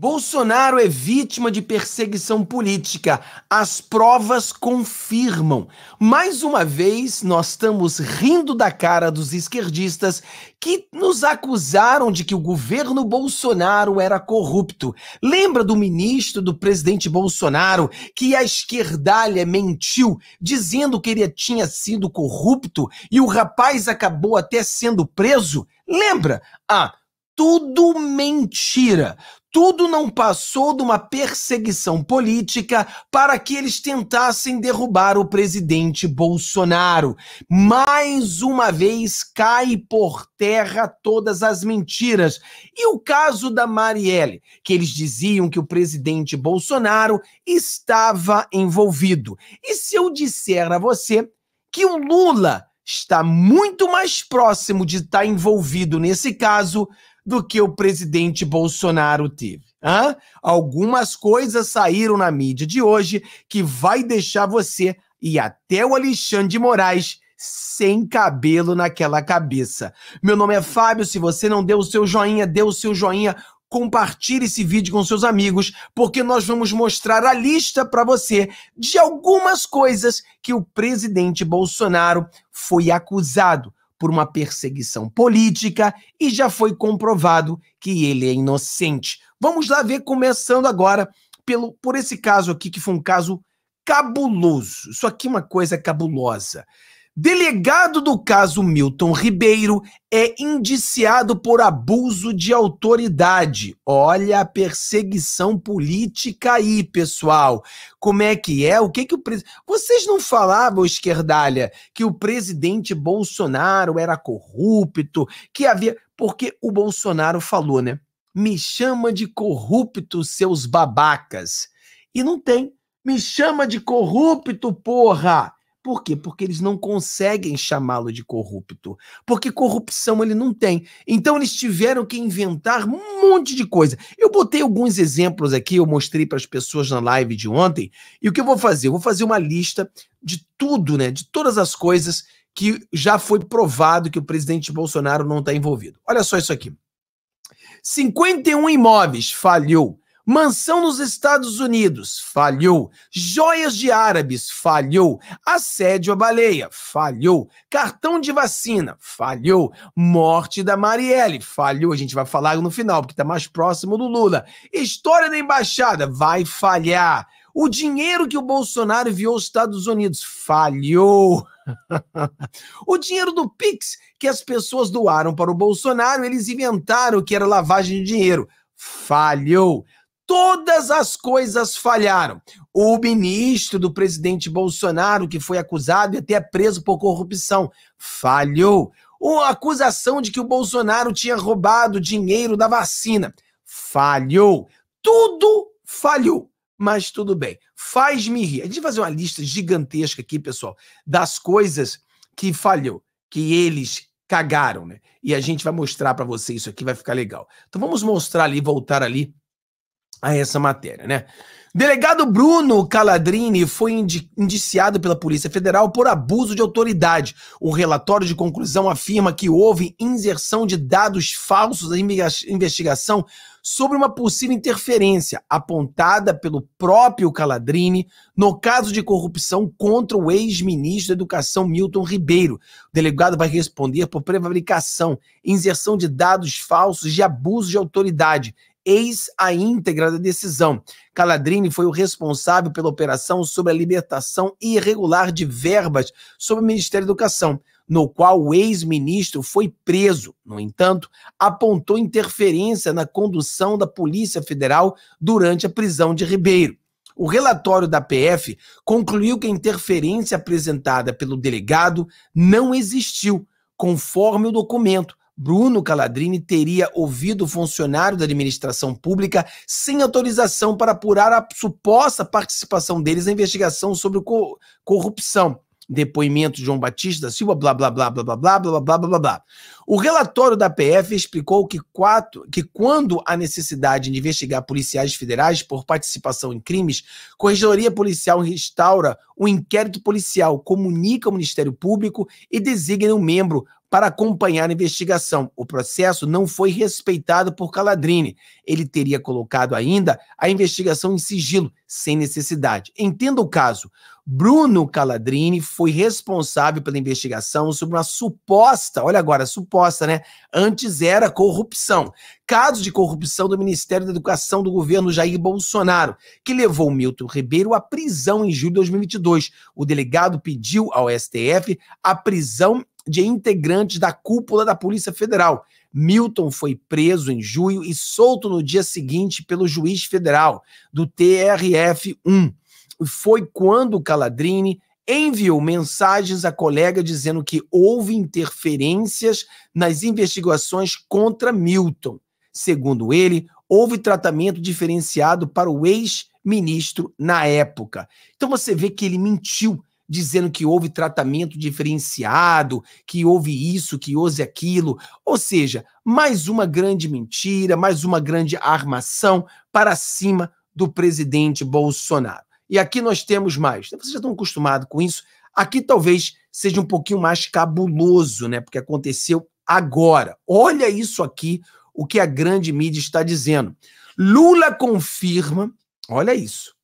Bolsonaro é vítima de perseguição política. As provas confirmam. Mais uma vez, nós estamos rindo da cara dos esquerdistas que nos acusaram de que o governo Bolsonaro era corrupto. Lembra do ministro do presidente Bolsonaro que a esquerdalha mentiu, dizendo que ele tinha sido corrupto e o rapaz acabou até sendo preso? Lembra? Ah, tudo mentira. Tudo não passou de uma perseguição política para que eles tentassem derrubar o presidente Bolsonaro. Mais uma vez cai por terra todas as mentiras. E o caso da Marielle, que eles diziam que o presidente Bolsonaro estava envolvido. E se eu disser a você que o Lula está muito mais próximo de estar envolvido nesse caso do que o presidente Bolsonaro teve. Hã? Algumas coisas saíram na mídia de hoje que vai deixar você e até o Alexandre de Moraes sem cabelo naquela cabeça. Meu nome é Fábio, se você não deu o seu joinha, dê o seu joinha, compartilhe esse vídeo com seus amigos, porque nós vamos mostrar a lista para você de algumas coisas que o presidente Bolsonaro foi acusado por uma perseguição política e já foi comprovado que ele é inocente. Vamos lá ver, começando agora pelo, por esse caso aqui, que foi um caso cabuloso. Isso aqui é uma coisa cabulosa. Delegado do caso Milton Ribeiro é indiciado por abuso de autoridade. Olha a perseguição política aí, pessoal. Como é que é? O que que o pres... Vocês não falavam, esquerdalha, que o presidente Bolsonaro era corrupto, que havia porque o Bolsonaro falou, né? Me chama de corrupto, seus babacas. E não tem. Me chama de corrupto, porra por quê? Porque eles não conseguem chamá-lo de corrupto. Porque corrupção ele não tem. Então eles tiveram que inventar um monte de coisa. Eu botei alguns exemplos aqui, eu mostrei para as pessoas na live de ontem. E o que eu vou fazer? Eu vou fazer uma lista de tudo, né? De todas as coisas que já foi provado que o presidente Bolsonaro não está envolvido. Olha só isso aqui. 51 imóveis falhou. Mansão nos Estados Unidos, falhou. Joias de árabes, falhou. Assédio à baleia, falhou. Cartão de vacina, falhou. Morte da Marielle, falhou. A gente vai falar no final, porque está mais próximo do Lula. História da embaixada, vai falhar. O dinheiro que o Bolsonaro enviou aos Estados Unidos falhou. o dinheiro do Pix que as pessoas doaram para o Bolsonaro, eles inventaram que era lavagem de dinheiro. Falhou todas as coisas falharam. O ministro do presidente Bolsonaro, que foi acusado e até preso por corrupção, falhou. A acusação de que o Bolsonaro tinha roubado dinheiro da vacina, falhou. Tudo falhou. Mas tudo bem. Faz-me rir. A gente vai fazer uma lista gigantesca aqui, pessoal, das coisas que falhou, que eles cagaram, né? E a gente vai mostrar para você isso aqui, vai ficar legal. Então vamos mostrar ali, voltar ali a essa matéria, né? Delegado Bruno Caladrini foi indiciado pela Polícia Federal por abuso de autoridade. O relatório de conclusão afirma que houve inserção de dados falsos à investigação sobre uma possível interferência apontada pelo próprio Caladrini no caso de corrupção contra o ex-ministro da Educação Milton Ribeiro. O delegado vai responder por prevaricação, inserção de dados falsos e abuso de autoridade eis a íntegra da decisão. Caladrini foi o responsável pela operação sobre a libertação irregular de verbas sobre o Ministério da Educação, no qual o ex-ministro foi preso. No entanto, apontou interferência na condução da Polícia Federal durante a prisão de Ribeiro. O relatório da PF concluiu que a interferência apresentada pelo delegado não existiu, conforme o documento, Bruno Caladrini teria ouvido funcionário da administração pública sem autorização para apurar a suposta participação deles na investigação sobre co corrupção. Depoimento de João Batista da Silva, blá blá blá blá blá blá blá blá blá blá. O relatório da PF explicou que, quatro, que quando há necessidade de investigar policiais federais por participação em crimes, Corregedoria Policial restaura o um inquérito policial, comunica ao Ministério Público e designa um membro para acompanhar a investigação. O processo não foi respeitado por Caladrini. Ele teria colocado ainda a investigação em sigilo, sem necessidade. Entenda o caso. Bruno Caladrini foi responsável pela investigação sobre uma suposta, olha agora, suposta, né? Antes era corrupção. Caso de corrupção do Ministério da Educação do governo Jair Bolsonaro, que levou Milton Ribeiro à prisão em julho de 2022. O delegado pediu ao STF a prisão de integrantes da cúpula da Polícia Federal. Milton foi preso em junho e solto no dia seguinte pelo juiz federal do TRF-1. Foi quando Caladrini enviou mensagens à colega dizendo que houve interferências nas investigações contra Milton. Segundo ele, houve tratamento diferenciado para o ex-ministro na época. Então você vê que ele mentiu dizendo que houve tratamento diferenciado, que houve isso, que houve aquilo. Ou seja, mais uma grande mentira, mais uma grande armação para cima do presidente Bolsonaro. E aqui nós temos mais. Vocês já estão acostumados com isso. Aqui talvez seja um pouquinho mais cabuloso, né? Porque aconteceu agora. Olha isso aqui, o que a grande mídia está dizendo. Lula confirma, olha isso.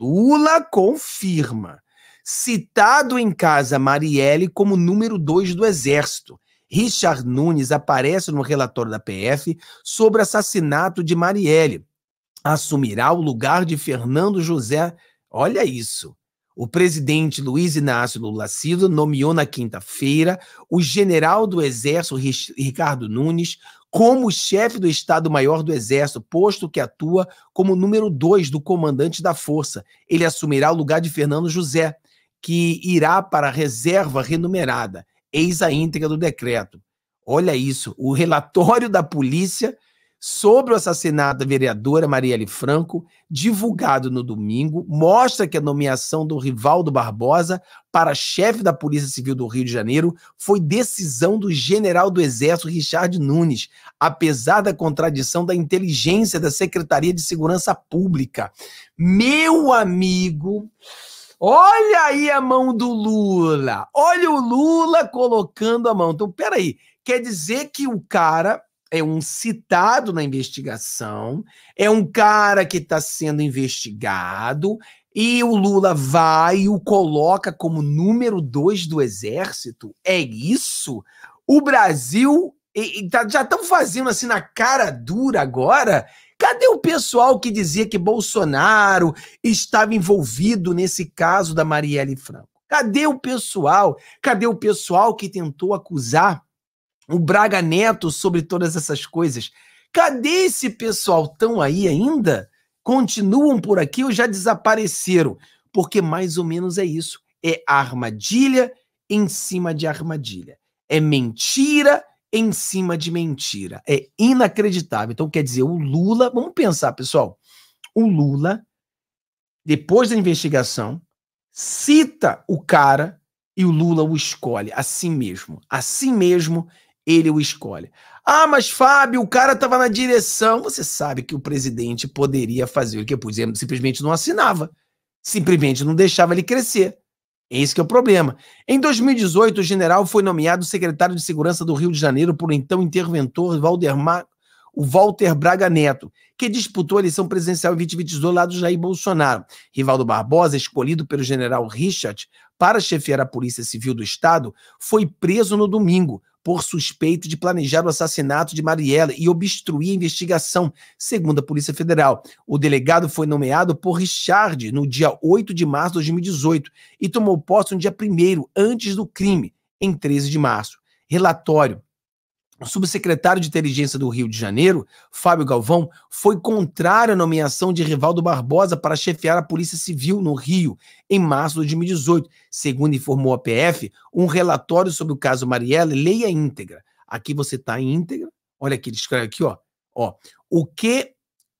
Lula confirma citado em Casa Marielle como número dois do Exército. Richard Nunes aparece no relatório da PF sobre assassinato de Marielle. Assumirá o lugar de Fernando José. Olha isso. O presidente Luiz Inácio Lula Cida nomeou na quinta-feira o general do Exército Ricardo Nunes como chefe do Estado-Maior do Exército, posto que atua como número dois do comandante da Força. Ele assumirá o lugar de Fernando José que irá para a reserva renumerada. Eis a íntegra do decreto. Olha isso, o relatório da polícia sobre o assassinato da vereadora Marielle Franco, divulgado no domingo, mostra que a nomeação do Rivaldo Barbosa para chefe da Polícia Civil do Rio de Janeiro foi decisão do general do Exército Richard Nunes, apesar da contradição da inteligência da Secretaria de Segurança Pública. Meu amigo, Olha aí a mão do Lula. Olha o Lula colocando a mão. Então, peraí. Quer dizer que o cara é um citado na investigação, é um cara que está sendo investigado, e o Lula vai e o coloca como número dois do exército? É isso? O Brasil e, e tá, já estão fazendo assim na cara dura agora Cadê o pessoal que dizia que Bolsonaro estava envolvido nesse caso da Marielle Franco? Cadê o pessoal? Cadê o pessoal que tentou acusar o Braga Neto sobre todas essas coisas? Cadê esse pessoal tão aí ainda? Continuam por aqui ou já desapareceram? Porque mais ou menos é isso. É armadilha em cima de armadilha. É mentira em cima de mentira. É inacreditável. Então, quer dizer, o Lula, vamos pensar, pessoal. O Lula, depois da investigação, cita o cara e o Lula o escolhe assim mesmo. Assim mesmo ele o escolhe. Ah, mas Fábio, o cara estava na direção. Você sabe que o presidente poderia fazer o que, por exemplo, simplesmente não assinava, simplesmente não deixava ele crescer. Esse que é o problema. Em 2018, o general foi nomeado secretário de Segurança do Rio de Janeiro por então interventor Valdemar, o Walter Braga Neto, que disputou a eleição presidencial em 2022 lá do Jair Bolsonaro. Rivaldo Barbosa, escolhido pelo general Richard para chefiar a Polícia Civil do Estado, foi preso no domingo, por suspeito de planejar o assassinato de Mariela e obstruir a investigação, segundo a Polícia Federal. O delegado foi nomeado por Richard no dia 8 de março de 2018 e tomou posse no dia 1 antes do crime, em 13 de março. Relatório o subsecretário de Inteligência do Rio de Janeiro, Fábio Galvão, foi contrário à nomeação de Rivaldo Barbosa para chefiar a Polícia Civil no Rio em março de 2018. Segundo informou a PF, um relatório sobre o caso Marielle, leia íntegra. Aqui você está íntegra. Olha aqui, ele escreve aqui, ó. ó o que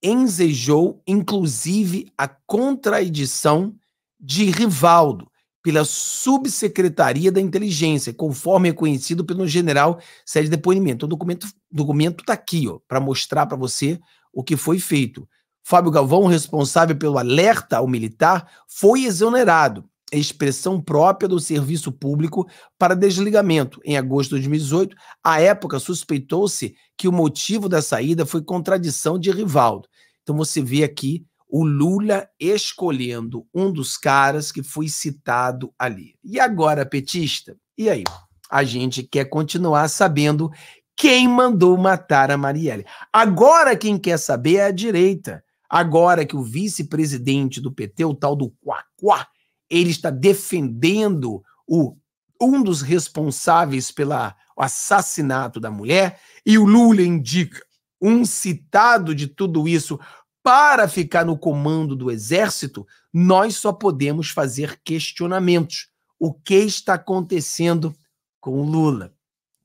ensejou, inclusive, a contradição de Rivaldo pela Subsecretaria da Inteligência, conforme reconhecido é pelo general Sérgio Depoimento. O documento documento está aqui, ó, para mostrar para você o que foi feito. Fábio Galvão, responsável pelo alerta ao militar, foi exonerado, é expressão própria do serviço público para desligamento. Em agosto de 2018, à época suspeitou-se que o motivo da saída foi contradição de Rivaldo. Então você vê aqui o Lula escolhendo um dos caras que foi citado ali. E agora, petista? E aí? A gente quer continuar sabendo quem mandou matar a Marielle. Agora quem quer saber é a direita. Agora que o vice-presidente do PT, o tal do Quaquá, ele está defendendo o um dos responsáveis pelo assassinato da mulher e o Lula indica um citado de tudo isso para ficar no comando do exército, nós só podemos fazer questionamentos. O que está acontecendo com Lula?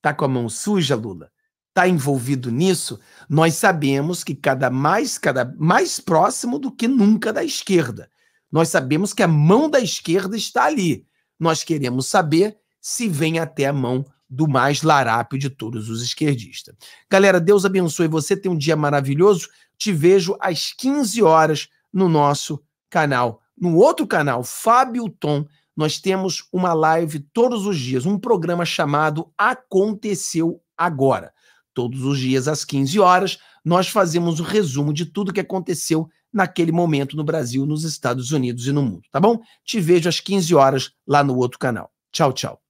Tá com a mão suja, Lula? Tá envolvido nisso? Nós sabemos que cada mais cada mais próximo do que nunca da esquerda. Nós sabemos que a mão da esquerda está ali. Nós queremos saber se vem até a mão do mais larápio de todos os esquerdistas. Galera, Deus abençoe você, tenha um dia maravilhoso. Te vejo às 15 horas no nosso canal. No outro canal, Fábio Tom, nós temos uma live todos os dias, um programa chamado Aconteceu Agora. Todos os dias às 15 horas, nós fazemos o um resumo de tudo que aconteceu naquele momento no Brasil, nos Estados Unidos e no mundo, tá bom? Te vejo às 15 horas lá no outro canal. Tchau, tchau.